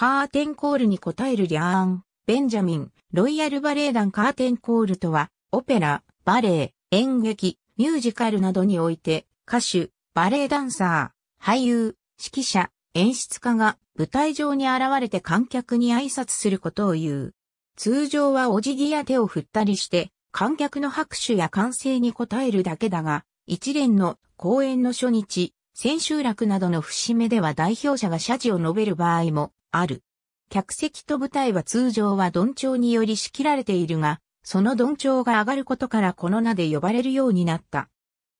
カーテンコールに応えるリャーン、ベンジャミン、ロイヤルバレエ団カーテンコールとは、オペラ、バレエ、演劇、ミュージカルなどにおいて、歌手、バレエダンサー、俳優、指揮者、演出家が舞台上に現れて観客に挨拶することを言う。通常はお辞儀や手を振ったりして、観客の拍手や歓声に応えるだけだが、一連の公演の初日、千秋楽などの節目では代表者が謝辞を述べる場合もある。客席と舞台は通常は鈍調により仕切られているが、その鈍調が上がることからこの名で呼ばれるようになった。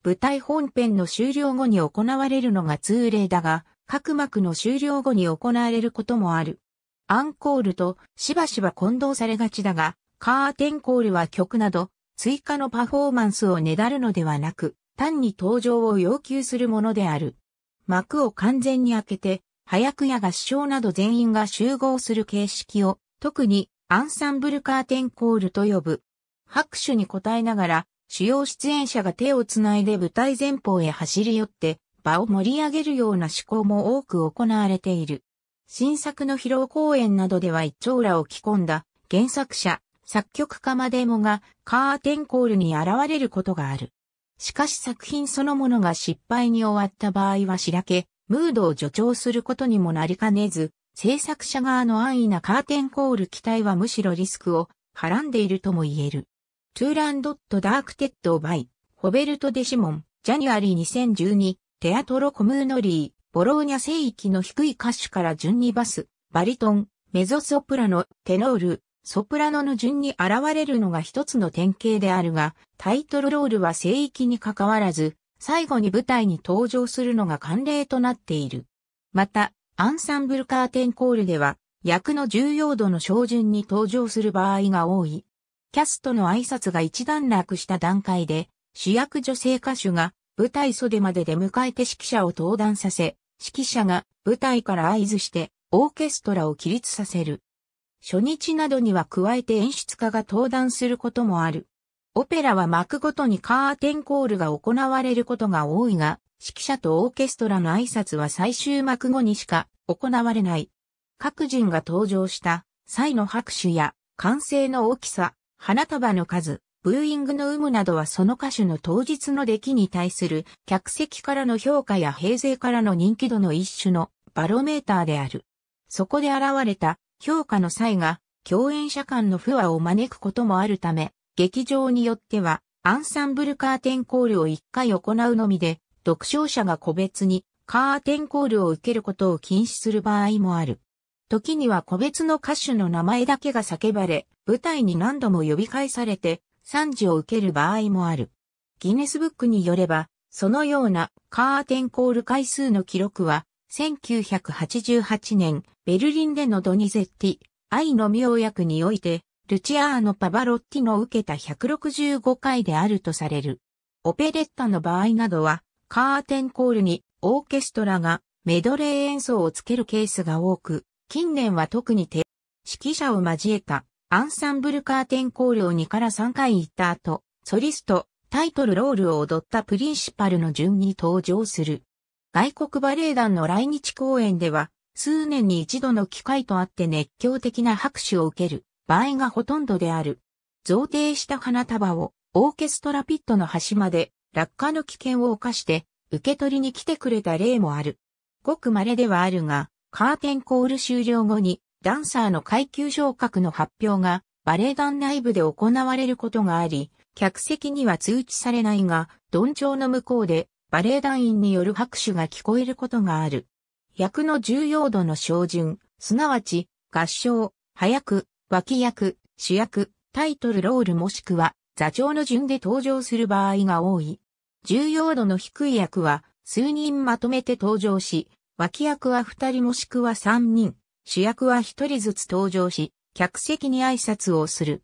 舞台本編の終了後に行われるのが通例だが、各幕の終了後に行われることもある。アンコールとしばしば混同されがちだが、カーテンコールは曲など、追加のパフォーマンスをねだるのではなく、単に登場を要求するものである。幕を完全に開けて、早くやが主唱など全員が集合する形式を、特にアンサンブルカーテンコールと呼ぶ。拍手に応えながら、主要出演者が手をつないで舞台前方へ走り寄って、場を盛り上げるような思考も多く行われている。新作の披露公演などでは一長らを着込んだ原作者、作曲家までもがカーテンコールに現れることがある。しかし作品そのものが失敗に終わった場合はしらけ、ムードを助長することにもなりかねず、制作者側の安易なカーテンコール期待はむしろリスクをはらんでいるとも言える。トゥーランドットダークテッドバイ、ホベルト・デシモン、ジャニュアリー2012、テアトロ・コムーノリー、ボローニャ聖域の低い歌手から順にバス、バリトン、メゾソプラノ、テノール、ソプラノの順に現れるのが一つの典型であるが、タイトルロールは聖域に関わらず、最後に舞台に登場するのが慣例となっている。また、アンサンブルカーテンコールでは、役の重要度の照準に登場する場合が多い。キャストの挨拶が一段落した段階で、主役女性歌手が舞台袖まで出迎えて指揮者を登壇させ、指揮者が舞台から合図してオーケストラを起立させる。初日などには加えて演出家が登壇することもある。オペラは幕ごとにカーテンコールが行われることが多いが、指揮者とオーケストラの挨拶は最終幕後にしか行われない。各人が登場した際の拍手や歓声の大きさ、花束の数、ブーイングの有無などはその歌手の当日の出来に対する客席からの評価や平成からの人気度の一種のバロメーターである。そこで現れた評価の際が共演者間の不和を招くこともあるため、劇場によっては、アンサンブルカーテンコールを1回行うのみで、読唱者が個別にカーテンコールを受けることを禁止する場合もある。時には個別の歌手の名前だけが叫ばれ、舞台に何度も呼び返されて、賛辞を受ける場合もある。ギネスブックによれば、そのようなカーテンコール回数の記録は、1988年、ベルリンでのドニゼッティ、愛の妙薬において、ルチアーノ・パバロッティの受けた165回であるとされる。オペレッタの場合などは、カーテンコールにオーケストラがメドレー演奏をつけるケースが多く、近年は特に手、指揮者を交えたアンサンブルカーテンコールを2から3回行った後、ソリスト、タイトルロールを踊ったプリンシパルの順に登場する。外国バレエ団の来日公演では、数年に一度の機会とあって熱狂的な拍手を受ける。場合がほとんどである。贈呈した花束をオーケストラピットの端まで落下の危険を冒して受け取りに来てくれた例もある。ごく稀ではあるが、カーテンコール終了後にダンサーの階級昇格の発表がバレエ団内部で行われることがあり、客席には通知されないが、ドン調の向こうでバレエ団員による拍手が聞こえることがある。役の重要度の照準、すなわち合唱、早く、脇役、主役、タイトルロールもしくは座長の順で登場する場合が多い。重要度の低い役は数人まとめて登場し、脇役は2人もしくは3人、主役は1人ずつ登場し、客席に挨拶をする。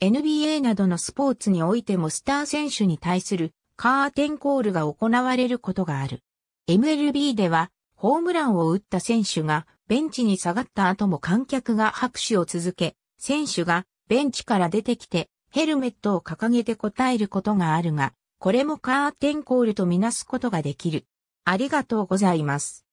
NBA などのスポーツにおいてもスター選手に対するカーテンコールが行われることがある。MLB ではホームランを打った選手がベンチに下がった後も観客が拍手を続け、選手がベンチから出てきてヘルメットを掲げて答えることがあるが、これもカーテンコールとみなすことができる。ありがとうございます。